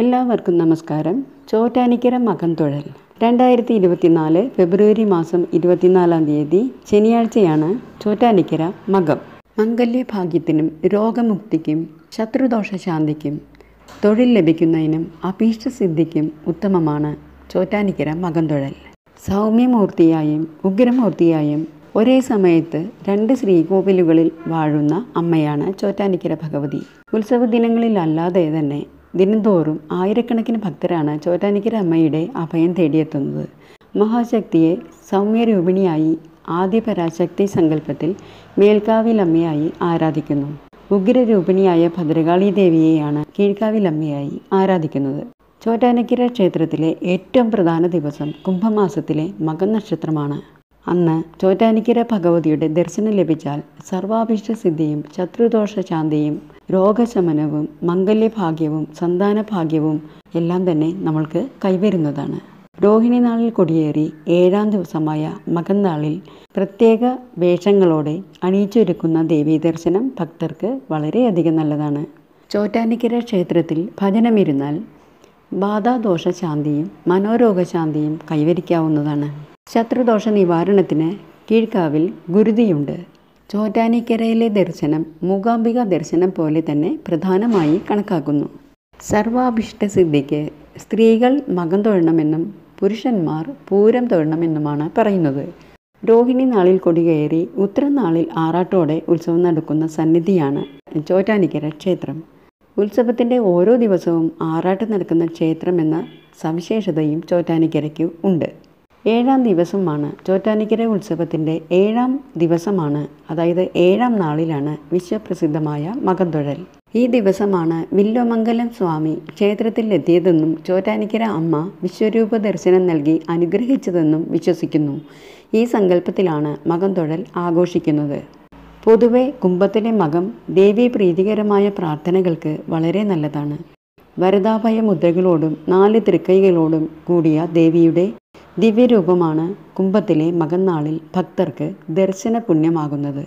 എല്ലാവർക്കും നമസ്കാരം ചോറ്റാനിക്കര മകൻതൊഴൽ രണ്ടായിരത്തി ഇരുപത്തിനാല് ഫെബ്രുവരി മാസം ഇരുപത്തിനാലാം തീയതി ശനിയാഴ്ചയാണ് ചോറ്റാനിക്കര മകം മംഗല്യഭാഗ്യത്തിനും രോഗമുക്തിക്കും ശത്രുദോഷ ശാന്തിക്കും തൊഴിൽ ലഭിക്കുന്നതിനും അഭീഷ്ടസിദ്ധിക്കും ഉത്തമമാണ് ചോറ്റാനിക്കര മകൻതൊഴൽ സൗമ്യമൂർത്തിയായും ഉഗ്രമൂർത്തിയായും ഒരേ സമയത്ത് രണ്ട് ശ്രീകോവിലുകളിൽ വാഴുന്ന അമ്മയാണ് ചോറ്റാനിക്കര ഭഗവതി ഉത്സവ ദിനങ്ങളിലല്ലാതെ തന്നെ ദിനംതോറും ആയിരക്കണക്കിന് ഭക്തരാണ് ചോറ്റാനിക്കര അമ്മയുടെ അഭയം തേടിയെത്തുന്നത് മഹാശക്തിയെ സൗമ്യരൂപിണിയായി ആദ്യ പരാശക്തി സങ്കല്പത്തിൽ മേൽക്കാവിലമ്മയായി ആരാധിക്കുന്നു ഉഗ്രരൂപിണിയായ ഭദ്രകാളി ദേവിയെയാണ് കീഴ്ക്കാവിലമ്മയായി ആരാധിക്കുന്നത് ചോറ്റാനക്കിര ക്ഷേത്രത്തിലെ ഏറ്റവും പ്രധാന ദിവസം കുംഭമാസത്തിലെ മകനക്ഷത്രമാണ് അന്ന് ചോറ്റാനിക്കര ഭഗവതിയുടെ ദർശനം ലഭിച്ചാൽ സർവാഭിഷ്ട സിദ്ധിയും ശത്രുദോഷ ശാന്തിയും രോഗശമനവും മംഗല്യഭാഗ്യവും സന്താനഭാഗ്യവും എല്ലാം തന്നെ നമ്മൾക്ക് കൈവരുന്നതാണ് രോഹിണി നാളിൽ കൊടിയേറി ഏഴാം ദിവസമായ മകന്നാളിൽ പ്രത്യേക വേഷങ്ങളോടെ അണിയിച്ചൊരുക്കുന്ന ദേവീ ദർശനം ഭക്തർക്ക് വളരെയധികം നല്ലതാണ് ചോറ്റാനിക്കര ക്ഷേത്രത്തിൽ ഭജനമിരുന്നാൽ ബാധാദോഷശാന്തിയും മനോരോഗശാന്തിയും കൈവരിക്കാവുന്നതാണ് ശത്രുദോഷ നിവാരണത്തിന് കീഴ്ക്കാവിൽ ഗുരുതിയുണ്ട് ചോറ്റാനിക്കരയിലെ ദർശനം മൂകാംബിക ദർശനം പോലെ തന്നെ പ്രധാനമായി കണക്കാക്കുന്നു സർവാഭിഷ്ട സിദ്ധിക്ക് സ്ത്രീകൾ മകം തൊഴണമെന്നും പുരുഷന്മാർ പൂരം തൊഴണമെന്നുമാണ് പറയുന്നത് രോഹിണി നാളിൽ കൊടികയറി ഉത്തരനാളിൽ ആറാട്ടോടെ ഉത്സവം നടക്കുന്ന സന്നിധിയാണ് ചോറ്റാനിക്കര ക്ഷേത്രം ഉത്സവത്തിൻ്റെ ഓരോ ദിവസവും ആറാട്ട് നടക്കുന്ന ക്ഷേത്രമെന്ന സവിശേഷതയും ചോറ്റാനിക്കരയ്ക്ക് ഉണ്ട് ഏഴാം ദിവസമാണ് ചോറ്റാനിക്കര ഉത്സവത്തിൻ്റെ ഏഴാം ദിവസമാണ് അതായത് ഏഴാം നാളിലാണ് വിശ്വപ്രസിദ്ധമായ മകന്തുഴൽ ഈ ദിവസമാണ് വില്ലോമംഗലം സ്വാമി ക്ഷേത്രത്തിൽ എത്തിയതെന്നും ചോറ്റാനിക്കര അമ്മ വിശ്വരൂപ ദർശനം നൽകി അനുഗ്രഹിച്ചതെന്നും വിശ്വസിക്കുന്നു ഈ സങ്കല്പത്തിലാണ് മകന്തുഴൽ ആഘോഷിക്കുന്നത് പൊതുവെ കുംഭത്തിലെ മകം ദേവീ പ്രീതികരമായ പ്രാർത്ഥനകൾക്ക് വളരെ നല്ലതാണ് വരദാഭയ മുദ്രകളോടും നാല് തൃക്കൈകളോടും കൂടിയ ദേവിയുടെ ദിവ്യരൂപമാണ് കുംഭത്തിലെ മകന്നാളിൽ ഭക്തർക്ക് ദർശന പുണ്യമാകുന്നത്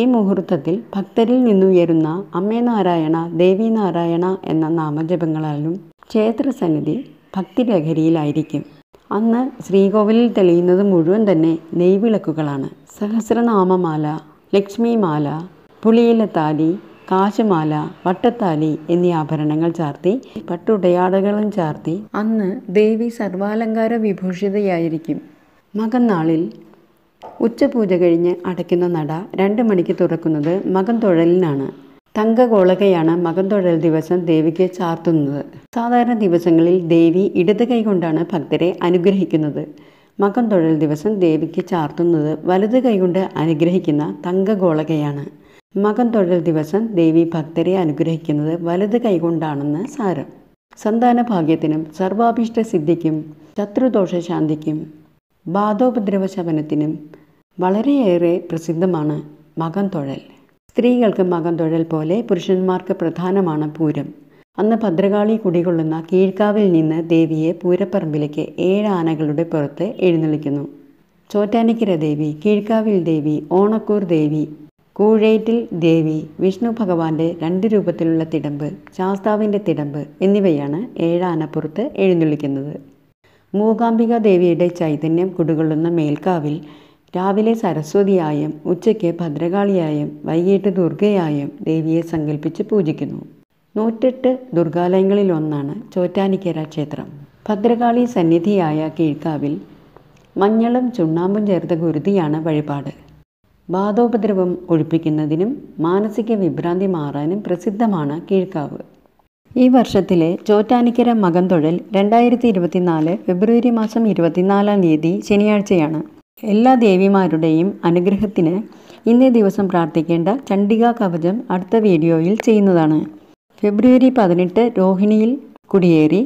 ഈ മുഹൂർത്തത്തിൽ ഭക്തരിൽ നിന്നുയരുന്ന അമ്മേ നാരായണ ദേവി നാരായണ എന്ന നാമജപങ്ങളാലും ക്ഷേത്രസന്നിധി ഭക്തിലഹരിയിലായിരിക്കും അന്ന് ശ്രീകോവിലിൽ തെളിയുന്നത് മുഴുവൻ തന്നെ നെയ്വിളക്കുകളാണ് സഹസ്രനാമമാല ലക്ഷ്മിമാല പുളിയിലെ താലി കാശുമാല വട്ടത്താലി എന്നീ ആഭരണങ്ങൾ ചാർത്തി പട്ടുടയാടകളും ചാർത്തി അന്ന് ദേവി സർവാലങ്കാര വിഭൂഷിതയായിരിക്കും മകന്നാളിൽ ഉച്ചപൂജ കഴിഞ്ഞ് അടയ്ക്കുന്ന നട രണ്ട് മണിക്ക് തുറക്കുന്നത് മകൻ തൊഴലിനാണ് തങ്കകോളകയാണ് മകൻതൊഴൽ ദിവസം ദേവിക്ക് ചാർത്തുന്നത് സാധാരണ ദിവസങ്ങളിൽ ദേവി ഇടത് കൈകൊണ്ടാണ് ഭക്തരെ അനുഗ്രഹിക്കുന്നത് മകൻതൊഴൽ ദിവസം ദേവിക്ക് ചാർത്തുന്നത് വലത് കൈകൊണ്ട് അനുഗ്രഹിക്കുന്ന തങ്കഗോളകയാണ് മകം തൊഴൽ ദിവസം ദേവി ഭക്തരെ അനുഗ്രഹിക്കുന്നത് വലത് കൈകൊണ്ടാണെന്ന് സാരം സന്താന ഭാഗ്യത്തിനും സർവാഭീഷ്ട സിദ്ധിക്കും ശത്രുദോഷ ശാന്തിക്കും ബാധോപദ്രവ ശമനത്തിനും വളരെയേറെ പ്രസിദ്ധമാണ് മകം തൊഴൽ സ്ത്രീകൾക്ക് മകം തൊഴൽ പോലെ പുരുഷന്മാർക്ക് പ്രധാനമാണ് പൂരം അന്ന് ഭദ്രകാളി കുടികൊള്ളുന്ന കീഴ്ക്കാവിൽ നിന്ന് ദേവിയെ പൂരപ്പറമ്പിലേക്ക് ഏഴ് ആനകളുടെ പുറത്ത് എഴുന്നള്ളിക്കുന്നു ചോറ്റാനിക്കര ദേവി കീഴ്ക്കാവിൽ ദേവി ഓണക്കൂർ ദേവി കൂഴേറ്റിൽ ദേവി വിഷ്ണു ഭഗവാന്റെ രണ്ട് രൂപത്തിലുള്ള തിടമ്പ് ശാസ്താവിൻ്റെ തിടമ്പ് എന്നിവയാണ് ഏഴാനപ്പുറത്ത് എഴുന്നള്ളിക്കുന്നത് മൂകാംബിക ദേവിയുടെ ചൈതന്യം കുടുകൊള്ളുന്ന മേൽക്കാവിൽ രാവിലെ സരസ്വതിയായും ഉച്ചയ്ക്ക് ഭദ്രകാളിയായും വൈകിട്ട് ദുർഗയായും ദേവിയെ സങ്കല്പിച്ച് പൂജിക്കുന്നു നൂറ്റെട്ട് ദുർഗാലയങ്ങളിലൊന്നാണ് ചോറ്റാനിക്കര ക്ഷേത്രം ഭദ്രകാളി സന്നിധിയായ കീഴ്ക്കാവിൽ മഞ്ഞളും ചുണ്ണാമ്പും ചേർത്ത ഗുരുതിയാണ് വഴിപാട് വാദോപദ്രവം ഒഴിപ്പിക്കുന്നതിനും മാനസിക വിഭ്രാന്തി മാറാനും പ്രസിദ്ധമാണ് കീഴ്ക്കാവ് ഈ വർഷത്തിലെ ചോറ്റാനിക്കര മകന്തൊഴൽ രണ്ടായിരത്തി ഇരുപത്തിനാല് ഫെബ്രുവരി മാസം ഇരുപത്തിനാലാം തീയതി ശനിയാഴ്ചയാണ് എല്ലാ ദേവിമാരുടെയും അനുഗ്രഹത്തിന് ഇന്നേ ദിവസം പ്രാർത്ഥിക്കേണ്ട ചണ്ഡിക കവചം അടുത്ത വീഡിയോയിൽ ചെയ്യുന്നതാണ് ഫെബ്രുവരി പതിനെട്ട് രോഹിണിയിൽ കുടിയേറി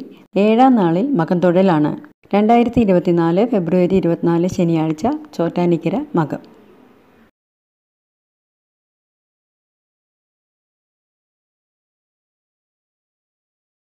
ഏഴാം നാളിൽ മകന്തൊഴലാണ് രണ്ടായിരത്തി ഇരുപത്തിനാല് ഫെബ്രുവരി ഇരുപത്തിനാല് ശനിയാഴ്ച ചോറ്റാനിക്കര മകം